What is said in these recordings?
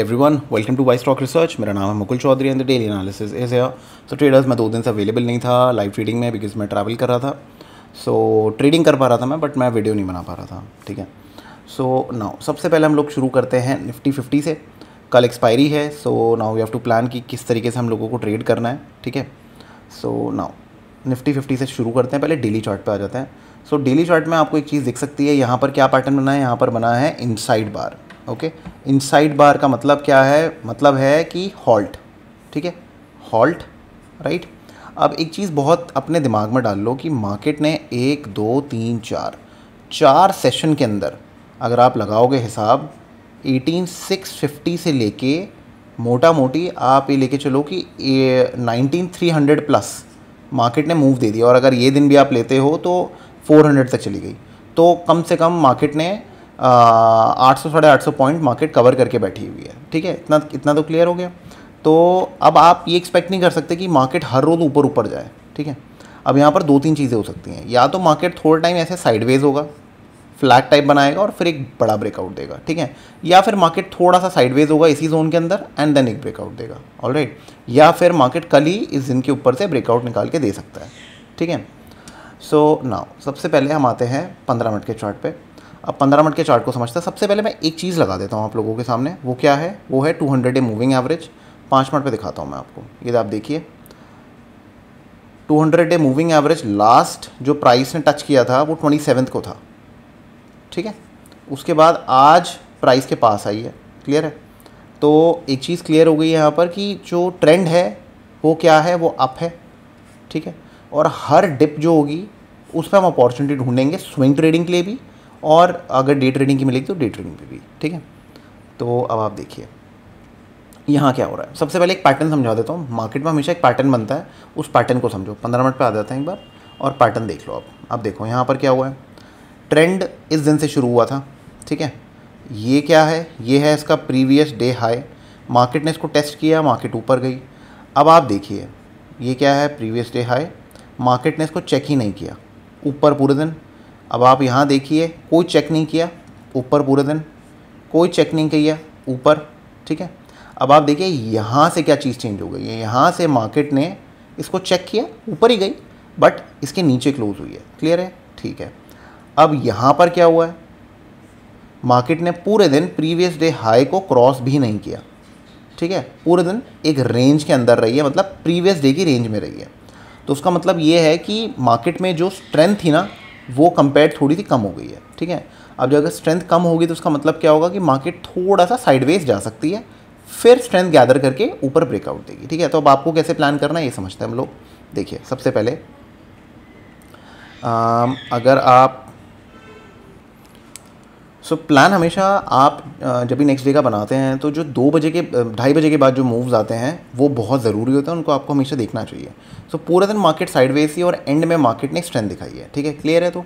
Everyone welcome to by stock research मेरा नाम है Mukul Chaudhary and the daily analysis is yeah so traders मैं दो दिन से अवेलेबल नहीं था लाइव ट्रेडिंग में बिकॉज मैं ट्रैवल कर रहा था सो so, ट्रेडिंग कर पा रहा था मैं बट मैं वीडियो नहीं बना पा रहा था ठीक है सो so, नाउ सबसे पहले हम लोग शुरू करते हैं निफ्टी फिफ्टी से कल एक्सपायरी है so now we have to plan कि किस तरीके से हम लोगों को ट्रेड करना है ठीक है सो नाउ निफ्टी फिफ्टी से शुरू करते हैं पहले डेली चार्ट पे आ जाते हैं सो डेली चार्ट में आपको एक चीज़ दिख सकती है यहाँ पर क्या पैटर्न बना है यहाँ पर बना है inside bar okay inside bar का मतलब क्या है मतलब है कि हॉल्ट ठीक है हॉल्ट राइट अब एक चीज़ बहुत अपने दिमाग में डाल लो कि मार्केट ने एक दो तीन चार चार सेशन के अंदर अगर आप लगाओगे हिसाब 18650 से लेके मोटा मोटी आप ये लेके चलो कि nineteen three hundred plus market ने मूव दे दिया और अगर ये दिन भी आप लेते हो तो 400 तक चली गई तो कम से कम मार्केट ने आठ सौ साढ़े आठ सौ पॉइंट मार्केट कवर करके बैठी हुई है ठीक है इतना इतना तो क्लियर हो गया तो अब आप ये एक्सपेक्ट नहीं कर सकते कि मार्केट हर रोज़ ऊपर ऊपर जाए ठीक है अब यहाँ पर दो तीन चीज़ें हो सकती हैं या तो मार्केट थोड़ा टाइम ऐसे साइडवेज होगा फ्लैट टाइप बनाएगा और फिर एक बड़ा ब्रेकआउट देगा ठीक है या फिर मार्केट थोड़ा सा साइडवेज होगा इसी जोन के अंदर एंड देन एक ब्रेकआउट देगा ऑल या फिर मार्केट कल ही इस दिन के ऊपर से ब्रेकआउट निकाल के दे सकता है ठीक है सो so, नाउ सबसे पहले हम आते हैं पंद्रह मिनट के चार्ट पे अब पंद्रह मिनट के चार्ट को समझते हैं सबसे पहले मैं एक चीज़ लगा देता हूँ आप लोगों के सामने वो क्या है वो है two hundred day moving average पाँच मिनट पे दिखाता हूँ मैं आपको ये आप देखिए two hundred day moving average last जो प्राइस ने टच किया था वो ट्वेंटी सेवन्थ को था ठीक है उसके बाद आज प्राइस के पास आई है क्लियर है तो एक चीज़ क्लियर हो गई है यहाँ पर कि जो ट्रेंड है वो क्या है वो अप है ठीक है और हर डिप जो होगी उस पर हम अपॉर्चुनिटी ढूंढेंगे स्विंग ट्रेडिंग के लिए भी और अगर डे ट्रेडिंग की मिलेगी तो डे ट्रेडिंग पे भी ठीक है तो अब आप देखिए यहाँ क्या हो रहा है सबसे पहले एक पैटर्न समझा देता हूँ मार्केट में हमेशा एक पैटर्न बनता है उस पैटर्न को समझो पंद्रह मिनट पर आ जाता है एक बार और पैटर्न देख लो आप अब देखो यहाँ पर क्या हुआ है ट्रेंड इस दिन से शुरू हुआ था ठीक है ये क्या है ये है इसका प्रीवियस डे हाई मार्केट ने इसको टेस्ट किया मार्केट ऊपर गई अब आप देखिए ये क्या है प्रीवियस डे हाई मार्केट ने इसको चेक ही नहीं किया ऊपर पूरे दिन अब आप यहाँ देखिए कोई चेक नहीं किया ऊपर पूरे दिन कोई चेक नहीं किया ऊपर ठीक है अब आप देखिए यहाँ से क्या चीज़ चेंज हो गई है यहाँ से मार्केट ने इसको चेक किया ऊपर ही गई बट इसके नीचे क्लोज हुई है क्लियर है ठीक है अब यहाँ पर क्या हुआ है मार्केट ने पूरे दिन प्रीवियस डे हाई को क्रॉस भी नहीं किया ठीक है पूरे दिन एक रेंज के अंदर रही है मतलब प्रीवियस डे की रेंज में रही है तो उसका मतलब ये है कि मार्केट में जो स्ट्रेंथ थी ना वो कंपेयर थोड़ी सी कम हो गई है ठीक है अब जब अगर स्ट्रेंथ कम होगी तो उसका मतलब क्या होगा कि मार्केट थोड़ा सा साइडवेज जा सकती है फिर स्ट्रेंथ गैदर करके ऊपर ब्रेकआउट देगी ठीक है तो अब आपको कैसे प्लान करना है ये समझते हैं हम लोग देखिए सबसे पहले आ, अगर आप सो so, प्लान हमेशा आप जब भी नेक्स्ट डे का बनाते हैं तो जो दो बजे के ढाई बजे के बाद जो मूव्स आते हैं वो बहुत ज़रूरी होते हैं उनको आपको हमेशा देखना चाहिए सो so, पूरा दिन मार्केट साइडवेज ही और एंड में मार्केट ने स्ट्रेंथ दिखाई है ठीक है क्लियर है तो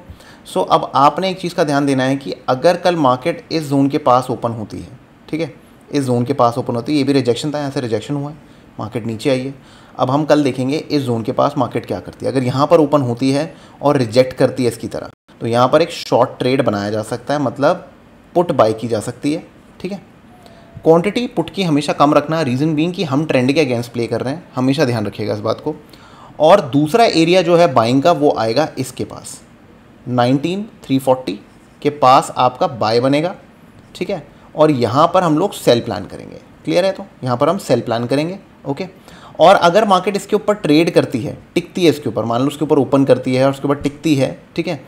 सो so, अब आपने एक चीज़ का ध्यान देना है कि अगर कल मार्केट इस जोन के पास ओपन होती है ठीक है इस जोन के पास ओपन होती है ये भी रिजेक्शन था यहाँ से रिजेक्शन हुआ है मार्केट नीचे आई है अब हम कल देखेंगे इस जोन के पास मार्केट क्या करती है अगर यहाँ पर ओपन होती है और रिजेक्ट करती है इसकी तरह तो यहाँ पर एक शॉर्ट ट्रेड बनाया जा सकता है मतलब पुट बाई की जा सकती है ठीक है क्वांटिटी पुट की हमेशा कम रखना रीज़न बीइंग कि हम ट्रेंड के अगेंस्ट प्ले कर रहे हैं हमेशा ध्यान रखिएगा इस बात को और दूसरा एरिया जो है बाइंग का वो आएगा इसके पास 19340 के पास आपका बाय बनेगा ठीक है और यहाँ पर हम लोग सेल प्लान करेंगे क्लियर है तो यहाँ पर हम सेल प्लान करेंगे ओके और अगर मार्केट इसके ऊपर ट्रेड करती है टिकती है इसके ऊपर मान लो उसके ऊपर ओपन करती है और उसके ऊपर टिकती है ठीक है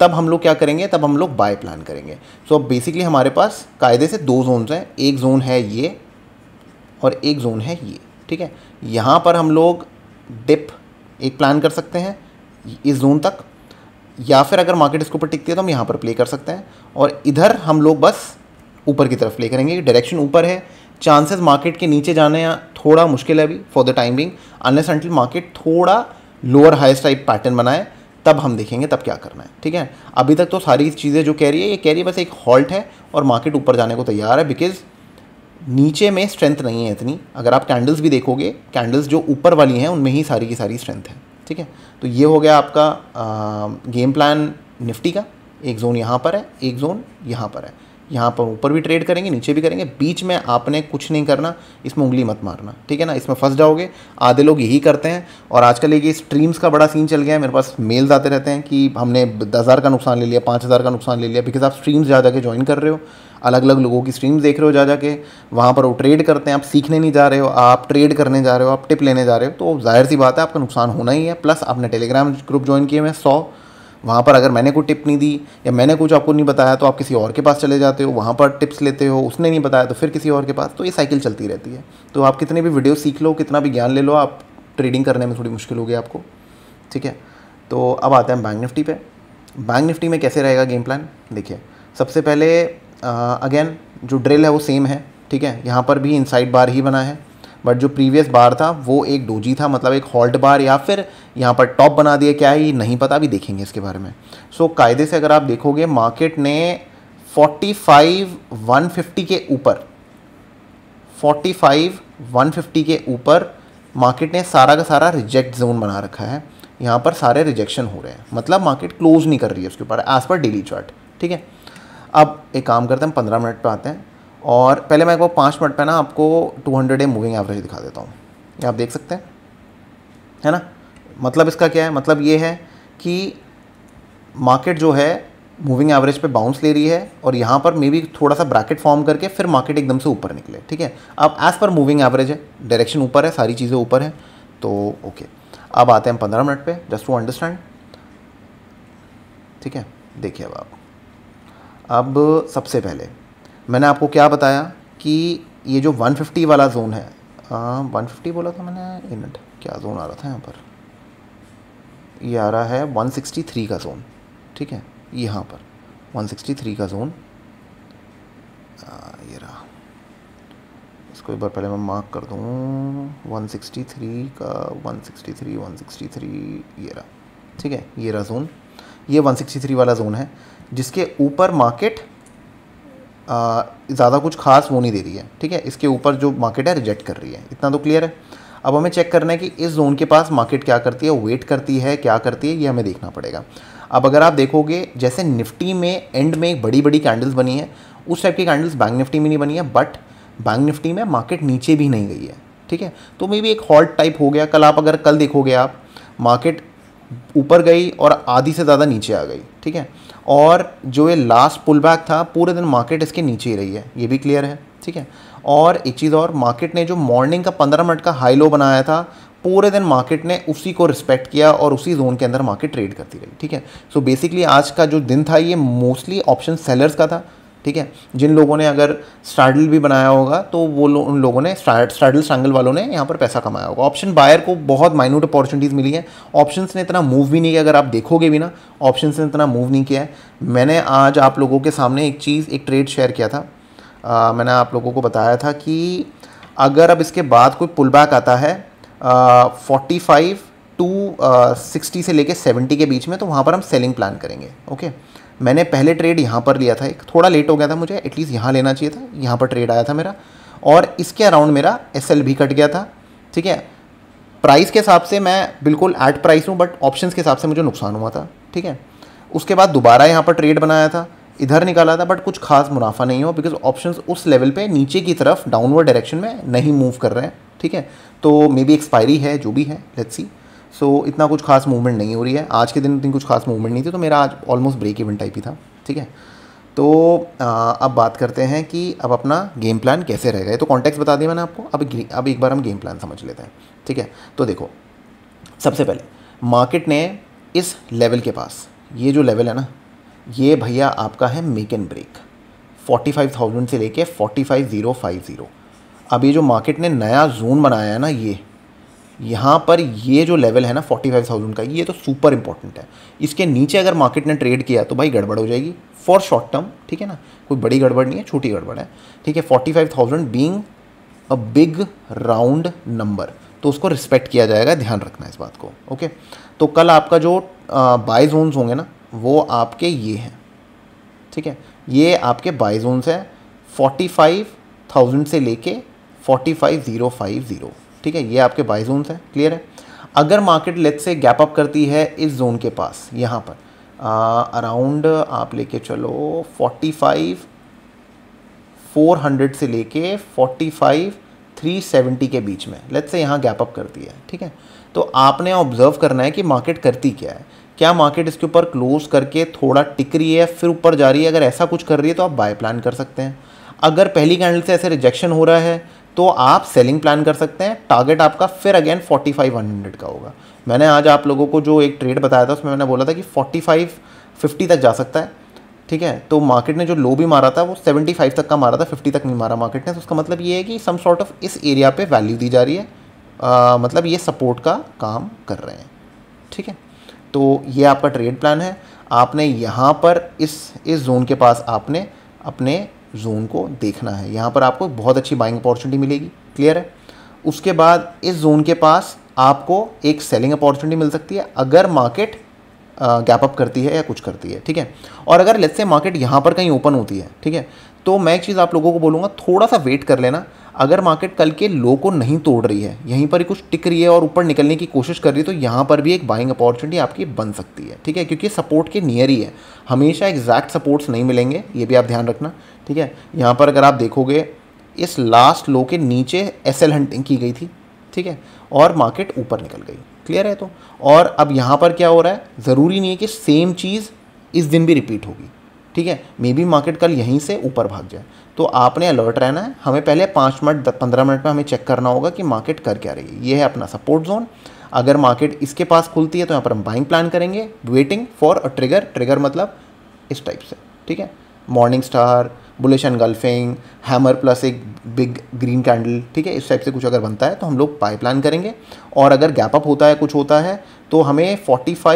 तब हम लोग क्या करेंगे तब हम लोग बाय प्लान करेंगे सो so, बेसिकली हमारे पास कायदे से दो जोन हैं एक जोन है ये और एक जोन है ये ठीक है यहाँ पर हम लोग डिप एक प्लान कर सकते हैं इस जोन तक या फिर अगर मार्केट इसके ऊपर टिकती है तो हम यहाँ पर प्ले कर सकते हैं और इधर हम लोग बस ऊपर की तरफ प्ले करेंगे डायरेक्शन ऊपर है चांसेस मार्केट के नीचे जाने या थोड़ा मुश्किल है अभी for the time being unless until market थोड़ा लोअर हाइस्ट टाइप पैटर्न बनाए तब हम देखेंगे तब क्या करना है ठीक है अभी तक तो सारी चीज़ें जो कह रही है ये कह रही है बस एक हॉल्ट है और मार्केट ऊपर जाने को तैयार है बिकॉज नीचे में स्ट्रेंथ नहीं है इतनी अगर आप कैंडल्स भी देखोगे कैंडल्स जो ऊपर वाली हैं उनमें ही सारी की सारी स्ट्रेंथ है ठीक है तो ये हो गया आपका आ, गेम प्लान निफ्टी का एक जोन यहाँ पर है एक जोन यहाँ पर है यहाँ पर ऊपर भी ट्रेड करेंगे नीचे भी करेंगे बीच में आपने कुछ नहीं करना इसमें उंगली मत मारना ठीक है ना इसमें फंस जाओगे आधे लोग यही करते हैं और आजकल ये स्ट्रीम्स का बड़ा सीन चल गया है मेरे पास मेल्स आते रहते हैं कि हमने दस हज़ार का नुकसान ले लिया पाँच हज़ार का नुकसान ले लिया बिकॉज आप स्ट्रीम्स जा जाकर ज्वाइन कर रहे हो अलग अलग लोगों की स्ट्रीम्स देख रहे हो जा जाके वहाँ पर वो ट्रेड करते हैं आप सीखने नहीं जा रहे हो आप ट्रेड करने जा रहे हो आप टिप लेने जा रहे हो तो जाहिर सी बात है आपका नुकसान होना ही है प्लस आपने टेलीग्राम ग्रुप ज्वाइन किए हुए हैं सौ वहाँ पर अगर मैंने कोई टिप नहीं दी या मैंने कुछ आपको नहीं बताया तो आप किसी और के पास चले जाते हो वहाँ पर टिप्स लेते हो उसने नहीं बताया तो फिर किसी और के पास तो ये साइकिल चलती रहती है तो आप कितने भी वीडियो सीख लो कितना भी ज्ञान ले लो आप ट्रेडिंग करने में थोड़ी मुश्किल होगी आपको ठीक है तो अब आते हैं बैंक निफ्टी पे बैंक निफ्टी में कैसे रहेगा गेम प्लान देखिए सबसे पहले अगेन जो ड्रिल है वो सेम है ठीक है यहाँ पर भी इनसाइड बार ही बना है बट जो प्रीवियस बार था वो एक डोजी था मतलब एक हॉल्ट बार या फिर यहाँ पर टॉप बना दिया क्या है ये नहीं पता अभी देखेंगे इसके बारे में सो so, कायदे से अगर आप देखोगे मार्केट ने 45 150 के ऊपर 45 150 के ऊपर मार्केट ने सारा का सारा रिजेक्ट जोन बना रखा है यहाँ पर सारे रिजेक्शन हो रहे हैं मतलब मार्केट क्लोज नहीं कर रही है उसके ऊपर एज़ पर डेली चार्ट ठीक है अब एक काम करते हैं पंद्रह मिनट पर आते हैं और पहले मैं एक बार पाँच मिनट पर ना आपको हंड्रेड ए मूविंग एवरेज दिखा देता हूँ ये आप देख सकते हैं है ना मतलब इसका क्या है मतलब ये है कि मार्केट जो है मूविंग एवरेज पे बाउंस ले रही है और यहाँ पर मे बी थोड़ा सा ब्रैकेट फॉर्म करके फिर मार्केट एकदम से ऊपर निकले ठीक है अब एज़ पर मूविंग एवरेज है डायरेक्शन ऊपर है सारी चीज़ें ऊपर है तो ओके अब आते हैं पंद्रह मिनट पे जस्ट टू अंडरस्टैंड ठीक है देखिए अब आप अब सबसे पहले मैंने आपको क्या बताया कि ये जो 150 वाला जोन है वन फिफ्टी बोला था मैंने मिनट क्या जोन आ रहा था यहाँ पर ये आ रहा है 163 का जोन ठीक है यहाँ पर 163 का जोन आ, ये रहा इसको एक बार पहले मैं मार्क कर दूँ 163 का 163 163 ये रहा ठीक है ये रहा जोन ये 163 वाला जोन है जिसके ऊपर मार्केट ज़्यादा कुछ खास वो नहीं दे रही है ठीक है इसके ऊपर जो मार्केट है रिजेक्ट कर रही है इतना तो क्लियर है अब हमें चेक करना है कि इस जोन के पास मार्केट क्या करती है वेट करती है क्या करती है ये हमें देखना पड़ेगा अब अगर आप देखोगे जैसे निफ्टी में एंड में एक बड़ी बड़ी कैंडल्स बनी है उस टाइप की कैंडल्स बैंक निफ्टी में नहीं बनी है बट बैंक निफ्टी में मार्केट नीचे भी नहीं गई है ठीक है तो मे बी एक हॉल्ट टाइप हो गया कल आप अगर कल देखोगे आप मार्केट ऊपर गई और आधी से ज़्यादा नीचे आ गई ठीक है और जो ये लास्ट पुल बैक था पूरे दिन मार्केट इसके नीचे ही रही है ये भी क्लियर है ठीक है और एक चीज़ और मार्केट ने जो मॉर्निंग का पंद्रह मिनट का हाई लो बनाया था पूरे दिन मार्केट ने उसी को रिस्पेक्ट किया और उसी जोन के अंदर मार्केट ट्रेड करती रही ठीक है सो so बेसिकली आज का जो दिन था ये मोस्टली ऑप्शन सेलर्स का था ठीक है जिन लोगों ने अगर स्टार्डल भी बनाया होगा तो वो लो, उन लोगों ने स्टार्डल स्ट्रैंगल वालों ने यहाँ पर पैसा कमाया होगा ऑप्शन बायर को बहुत माइन्यूट अपॉर्चुनिटीज़ मिली हैं ऑप्शन ने इतना मूव भी नहीं किया अगर आप देखोगे भी ना ऑप्शन ने इतना मूव नहीं किया है मैंने आज आप लोगों के सामने एक चीज़ एक ट्रेड शेयर किया था आ, मैंने आप लोगों को बताया था कि अगर अब इसके बाद कोई पुल बैक आता है फोर्टी फाइव टू सिक्सटी से लेकर सेवेंटी के बीच में तो वहाँ पर हम सेलिंग प्लान करेंगे ओके okay? मैंने पहले ट्रेड यहाँ पर लिया था एक थोड़ा लेट हो गया था मुझे एटलीस्ट यहाँ लेना चाहिए था यहाँ पर ट्रेड आया था मेरा और इसके अराउंड मेरा एस भी कट गया था ठीक है प्राइस के हिसाब से मैं बिल्कुल एट प्राइस हूँ बट ऑप्शंस के हिसाब से मुझे नुकसान हुआ था ठीक है उसके बाद दोबारा यहाँ पर ट्रेड बनाया था इधर निकाला था बट कुछ खास मुनाफा नहीं हो बिकॉज ऑप्शंस उस लेवल पे नीचे की तरफ डाउनवर्ड डायरेक्शन में नहीं मूव कर रहे हैं ठीक है तो मे बी एक्सपायरी है जो भी है लेट्स सी सो so, इतना कुछ खास मूवमेंट नहीं हो रही है आज के दिन इतनी कुछ खास मूवमेंट नहीं थी तो मेरा आज ऑलमोस्ट ब्रेक इवन टाइप ही था ठीक है तो आ, अब बात करते हैं कि अब अपना गेम प्लान कैसे रह गए तो कॉन्टेक्स्ट बता दिया मैंने आपको अब अब एक बार हम गेम प्लान समझ लेते हैं ठीक है तो देखो सबसे पहले मार्केट ने इस लेवल के पास ये जो लेवल है ना ये भैया आपका है मेक एंड ब्रेक 45,000 से लेके 45,050 अब ये जो मार्केट ने नया जोन बनाया है ना ये यहाँ पर ये जो लेवल है ना फोर्टी फाइव थाउजेंड का ये तो सुपर इंपॉर्टेंट है इसके नीचे अगर मार्केट ने ट्रेड किया तो भाई गड़बड़ हो जाएगी फॉर शॉर्ट टर्म ठीक है ना कोई बड़ी गड़बड़ नहीं है छोटी गड़बड़ है ठीक है forty five thousand being a big round number तो उसको रिस्पेक्ट किया जाएगा ध्यान रखना इस बात को ओके तो कल आपका जो बाय जोन्स होंगे ना वो आपके ये हैं ठीक है ये आपके बाय जोन्स हैं फोर्टी फाइव थाउजेंड से लेके forty five zero five zero ठीक है ये आपके बाई जोन्स हैं क्लियर है अगर मार्केट लेट से गैप अप करती है इस जोन के पास यहाँ पर अराउंड आप लेके चलो 45 400 से लेके 45 370 के बीच में लेट से यहाँ गैप अप करती है ठीक है तो आपने ऑब्जर्व करना है कि मार्केट करती क्या है क्या मार्केट इसके ऊपर क्लोज करके थोड़ा टिक रही है फिर ऊपर जा रही है अगर ऐसा कुछ कर रही है तो आप बाय प्लान कर सकते हैं अगर पहली कैंडल से ऐसे रिजेक्शन हो रहा है तो आप सेलिंग प्लान कर सकते हैं टारगेट आपका फिर अगेन हंड्रेड का होगा मैंने आज आप लोगों को जो एक ट्रेड बताया था उसमें मैंने बोला था कि फाइव फिफ्टी तक जा सकता है ठीक है तो मार्केट ने जो लो भी मारा था वो 75 तक का मारा था 50 तक नहीं मारा मार्केट ने तो उसका मतलब ये है कि सम सॉर्ट ऑफ इस एरिया पर वैल्यू दी जा रही है आ, मतलब ये सपोर्ट का काम कर रहे हैं ठीक है तो ये आपका ट्रेड प्लान है आपने यहाँ पर इस इस जोन के पास आपने अपने जोन को देखना है यहाँ पर आपको बहुत अच्छी बाइंग अपॉर्चुनिटी मिलेगी क्लियर है उसके बाद इस जोन के पास आपको एक सेलिंग अपॉर्चुनिटी मिल सकती है अगर मार्केट गैप अप करती है या कुछ करती है ठीक है और अगर लेट्स से मार्केट यहाँ पर कहीं ओपन होती है ठीक है तो मैं एक चीज़ आप लोगों को बोलूँगा थोड़ा सा वेट कर लेना अगर मार्केट कल के लो को नहीं तोड़ रही है यहीं पर ही कुछ टिक रही है और ऊपर निकलने की कोशिश कर रही है तो यहाँ पर भी एक बाइंग अपॉर्चुनिटी आपकी बन सकती है ठीक है क्योंकि सपोर्ट के नियर ही है हमेशा एग्जैक्ट सपोर्ट्स नहीं मिलेंगे ये भी आप ध्यान रखना ठीक है यहाँ पर अगर आप देखोगे इस लास्ट लो के नीचे एस एल हंटिंग की गई थी ठीक है और मार्केट ऊपर निकल गई क्लियर है तो और अब यहाँ पर क्या हो रहा है ज़रूरी नहीं है कि सेम चीज़ इस दिन भी रिपीट होगी ठीक है मे बी मार्केट कल यहीं से ऊपर भाग जाए तो आपने अलर्ट रहना है हमें पहले पाँच मिनट पंद्रह मिनट में हमें चेक करना होगा कि मार्केट कर क्या रही है ये है अपना सपोर्ट जोन अगर मार्केट इसके पास खुलती है तो यहाँ पर हम बाइंग प्लान करेंगे waiting for a trigger trigger मतलब इस टाइप से ठीक है morning star bullish engulfing hammer plus एक बिग ग्रीन कैंडल ठीक है इस टाइप से कुछ अगर बनता है तो हम लोग बाय प्लान करेंगे और अगर गैप अप होता है कुछ होता है तो हमें 45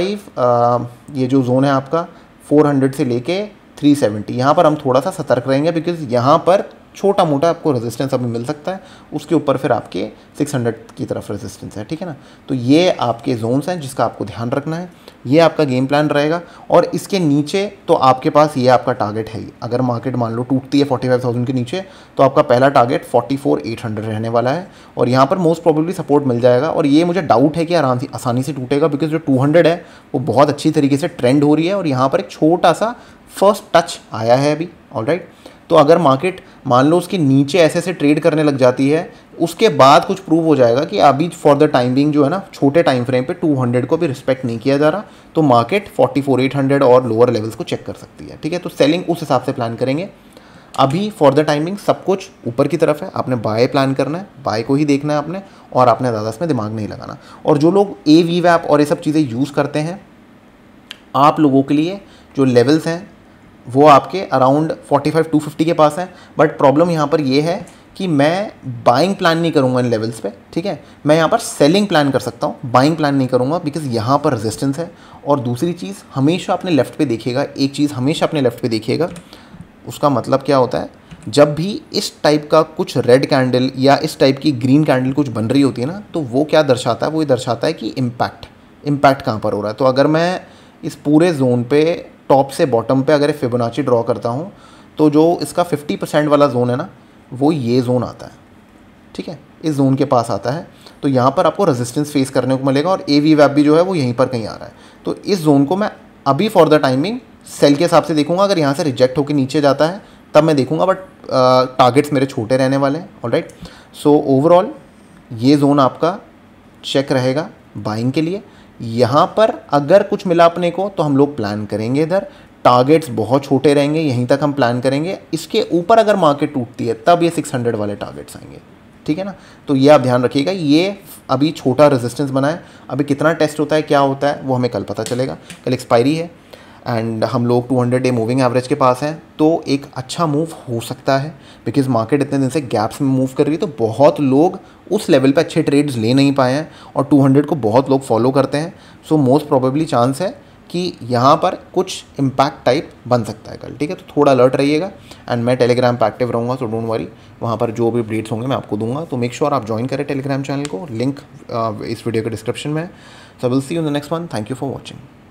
ये जो जोन है आपका 400 से लेके 370 सेवेंटी यहाँ पर हम थोड़ा सा सतर्क रहेंगे बिकॉज यहाँ पर छोटा मोटा आपको रेजिस्टेंस अभी मिल सकता है उसके ऊपर फिर आपके 600 की तरफ रेजिस्टेंस है ठीक है ना तो ये आपके जोन्स हैं जिसका आपको ध्यान रखना है ये आपका गेम प्लान रहेगा और इसके नीचे तो आपके पास ये आपका टारगेट है ही अगर मार्केट मान लो टूटती है 45,000 के नीचे तो आपका पहला टारगेट 44,800 रहने वाला है और यहाँ पर मोस्ट प्रॉबेबली सपोर्ट मिल जाएगा और ये मुझे डाउट है कि आराम से आसानी से टूटेगा बिकॉज जो 200 है वो बहुत अच्छी तरीके से ट्रेंड हो रही है और यहाँ पर एक छोटा सा फर्स्ट टच आया है अभी ऑल तो अगर मार्केट मान लो उसके नीचे ऐसे ऐसे ट्रेड करने लग जाती है उसके बाद कुछ प्रूव हो जाएगा कि अभी फॉर द टाइमिंग जो है ना छोटे टाइम फ्रेम पे 200 को भी रिस्पेक्ट नहीं किया जा रहा तो मार्केट 44,800 और लोअर लेवल्स को चेक कर सकती है ठीक है तो सेलिंग उस हिसाब से प्लान करेंगे अभी फॉर द टाइमिंग सब कुछ ऊपर की तरफ है आपने बाय प्लान करना है बाय को ही देखना है आपने और आपने ज़्यादा इसमें दिमाग नहीं लगाना और जो लोग ए वी वैप और ये सब चीज़ें यूज़ करते हैं आप लोगों के लिए जो लेवल्स हैं वो आपके अराउंड 45 250 के पास हैं बट प्रॉब्लम यहाँ पर ये है कि मैं बाइंग प्लान नहीं करूँगा इन लेवल्स पे ठीक है मैं यहाँ पर सेलिंग प्लान कर सकता हूँ बाइंग प्लान नहीं करूँगा बिकॉज यहाँ पर रेजिस्टेंस है और दूसरी चीज़ हमेशा अपने लेफ़्ट पे देखिएगा एक चीज़ हमेशा अपने लेफ़्ट पे देखिएगा उसका मतलब क्या होता है जब भी इस टाइप का कुछ रेड कैंडल या इस टाइप की ग्रीन कैंडल कुछ बन रही होती है ना तो वो क्या दर्शाता है वो ये दर्शाता है कि इम्पैक्ट इम्पैक्ट कहाँ पर हो रहा है तो अगर मैं इस पूरे जोन पे टॉप से बॉटम पे अगर फिबोनाची ड्रॉ करता हूँ तो जो इसका 50 परसेंट वाला जोन है ना वो ये जोन आता है ठीक है इस जोन के पास आता है तो यहाँ पर आपको रेजिस्टेंस फेस करने को मिलेगा और ए वी वैप भी जो है वो यहीं पर कहीं आ रहा है तो इस जोन को मैं अभी फॉर द टाइमिंग सेल के हिसाब से देखूंगा अगर यहाँ से रिजेक्ट होकर नीचे जाता है तब मैं देखूंगा बट टारगेट्स uh, मेरे छोटे रहने वाले हैं ऑल राइट सो ओवरऑल ये जोन आपका चेक रहेगा बाइंग के लिए यहाँ पर अगर कुछ मिला अपने को तो हम लोग प्लान करेंगे इधर टारगेट्स बहुत छोटे रहेंगे यहीं तक हम प्लान करेंगे इसके ऊपर अगर मार्केट टूटती है तब ये 600 वाले टारगेट्स आएंगे ठीक है ना तो ये आप ध्यान रखिएगा ये अभी छोटा रेजिस्टेंस है अभी कितना टेस्ट होता है क्या होता है वो हमें कल पता चलेगा कल एक्सपायरी है एंड हम लोग 200 डे मूविंग एवरेज के पास हैं तो एक अच्छा मूव हो सकता है बिकॉज मार्केट इतने दिन से गैप्स में मूव कर रही है तो बहुत लोग उस लेवल पे अच्छे ट्रेड्स ले नहीं पाए हैं और 200 को बहुत लोग फॉलो करते हैं सो मोस्ट प्रोबेबली चांस है कि यहाँ पर कुछ इम्पैक्ट टाइप बन सकता है कल ठीक है तो थोड़ा अलर्ट रहिएगा एंड मैं टेलीग्राम पर एक्टिव रहूँगा सो डोंट वरी वहाँ पर जो भी अपडेट्स होंगे मैं आपको दूंगा तो मेक श्योर sure आप ज्वाइन करें टेलीग्राम चैनल को लिंक uh, इस वीडियो के डिस्क्रिप्शन में है so will see you the next one thank you for watching